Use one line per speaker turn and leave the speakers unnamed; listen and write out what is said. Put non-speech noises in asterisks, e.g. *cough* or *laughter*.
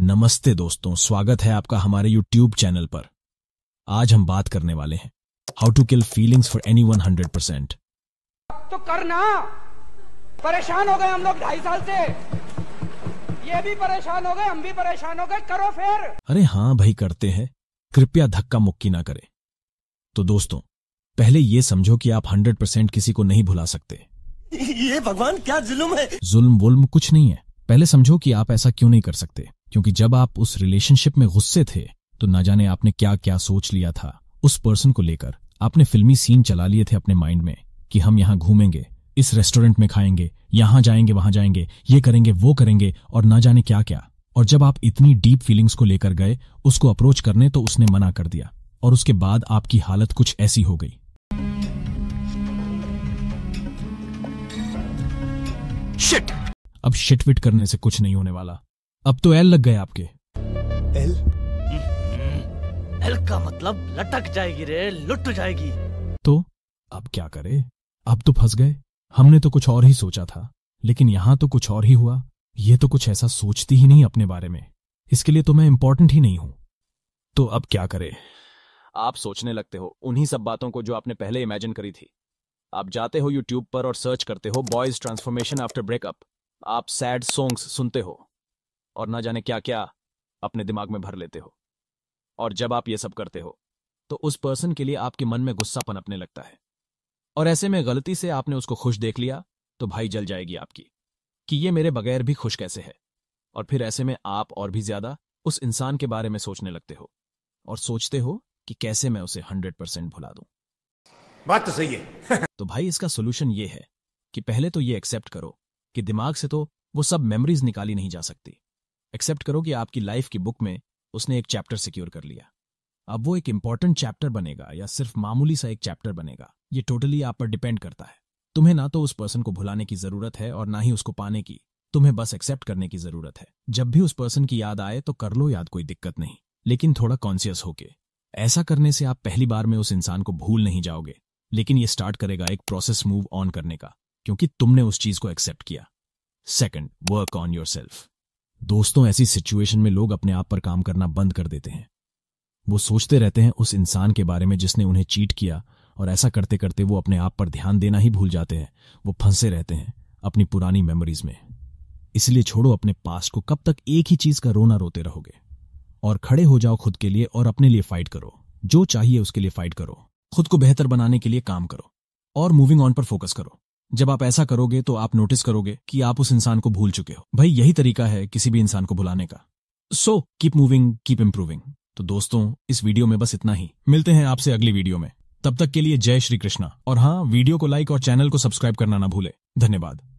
नमस्ते दोस्तों स्वागत है आपका हमारे YouTube चैनल पर आज हम बात करने वाले हैं how to kill feelings for anyone hundred percent तो करना परेशान हो गए हम लोग ढाई साल से ये भी परेशान हो गए हम भी परेशान हो गए करो फिर अरे हाँ भाई करते हैं कृपया धक्का मुक्की ना करें तो दोस्तों पहले ये समझो कि आप हंड्रेड परसेंट किसी को नहीं भुला सकते ये भगवान क्या जुल्म है जुल्म वुल्म कुछ नहीं है पहले समझो कि आप ऐसा क्यों नहीं कर सकते क्योंकि जब आप उस रिलेशनशिप में गुस्से थे तो ना जाने आपने क्या क्या सोच लिया था उस पर्सन को लेकर आपने फिल्मी सीन चला लिए थे अपने माइंड में कि हम यहाँ घूमेंगे इस रेस्टोरेंट में खाएंगे यहां जाएंगे वहां जाएंगे ये करेंगे वो करेंगे और ना जाने क्या क्या और जब आप इतनी डीप फीलिंग्स को लेकर गए उसको अप्रोच करने तो उसने मना कर दिया और उसके बाद आपकी हालत कुछ ऐसी हो गई शिट अब शिटविट करने से कुछ नहीं होने वाला अब तो एल लग गए आपके एल एल हम्म, का मतलब लटक जाएगी रे लुट जाएगी तो अब क्या करे अब तो फंस गए हमने तो कुछ और ही सोचा था लेकिन यहां तो कुछ और ही हुआ ये तो कुछ ऐसा सोचती ही नहीं अपने बारे में इसके लिए तो मैं इंपॉर्टेंट ही नहीं हूं तो अब क्या करे आप सोचने लगते हो उन्हीं सब बातों को जो आपने पहले इमेजिन करी थी आप जाते हो यूट्यूब पर और सर्च करते हो बॉयज ट्रांसफॉर्मेशन आफ्टर ब्रेकअप आप सैड सॉन्ग्स सुनते हो और ना जाने क्या क्या अपने दिमाग में भर लेते हो और जब आप ये सब करते हो तो उस पर्सन के लिए आपके मन में गुस्सा पनपने लगता है और ऐसे में गलती से आपने उसको खुश देख लिया तो भाई जल जाएगी आपकी कि ये मेरे बगैर भी खुश कैसे है और फिर ऐसे में आप और भी ज्यादा उस इंसान के बारे में सोचने लगते हो और सोचते हो कि कैसे मैं उसे हंड्रेड परसेंट भुला दूं बात तो सही है *laughs* तो भाई इसका सोल्यूशन ये है कि पहले तो ये एक्सेप्ट करो कि दिमाग से तो वो सब मेमोरीज निकाली नहीं जा सकती एक्सेप्ट करो कि आपकी लाइफ की बुक में उसने एक चैप्टर सिक्योर कर लिया अब वो एक इंपॉर्टेंट चैप्टर बनेगा या सिर्फ मामूली सा एक चैप्टर बनेगा ये टोटली आप पर डिपेंड करता है तुम्हें ना तो उस पर्सन को भुलाने की जरूरत है और ना ही उसको पाने की तुम्हें बस एक्सेप्ट करने की जरूरत है जब भी उस पर्सन की याद आए तो कर लो याद कोई दिक्कत नहीं लेकिन थोड़ा कॉन्सियस होके ऐसा करने से आप पहली बार में उस इंसान को भूल नहीं जाओगे लेकिन ये स्टार्ट करेगा एक प्रोसेस मूव ऑन करने का क्योंकि तुमने उस चीज को एक्सेप्ट किया second work on yourself दोस्तों ऐसी सिचुएशन में लोग अपने आप पर काम करना बंद कर देते हैं वो सोचते रहते हैं उस इंसान के बारे में जिसने उन्हें चीट किया और ऐसा करते करते वो अपने आप पर ध्यान देना ही भूल जाते हैं वो फंसे रहते हैं अपनी पुरानी मेमोरीज में इसलिए छोड़ो अपने पास को कब तक एक ही चीज का रोना रोते रहोगे और खड़े हो जाओ खुद के लिए और अपने लिए फाइट करो जो चाहिए उसके लिए फाइट करो खुद को बेहतर बनाने के लिए काम करो और मूविंग ऑन पर फोकस करो जब आप ऐसा करोगे तो आप नोटिस करोगे कि आप उस इंसान को भूल चुके हो भाई यही तरीका है किसी भी इंसान को भुलाने का so keep moving keep improving तो दोस्तों इस वीडियो में बस इतना ही मिलते हैं आपसे अगली वीडियो में तब तक के लिए जय श्री कृष्णा और हाँ वीडियो को लाइक और चैनल को सब्सक्राइब करना ना भूले धन्यवाद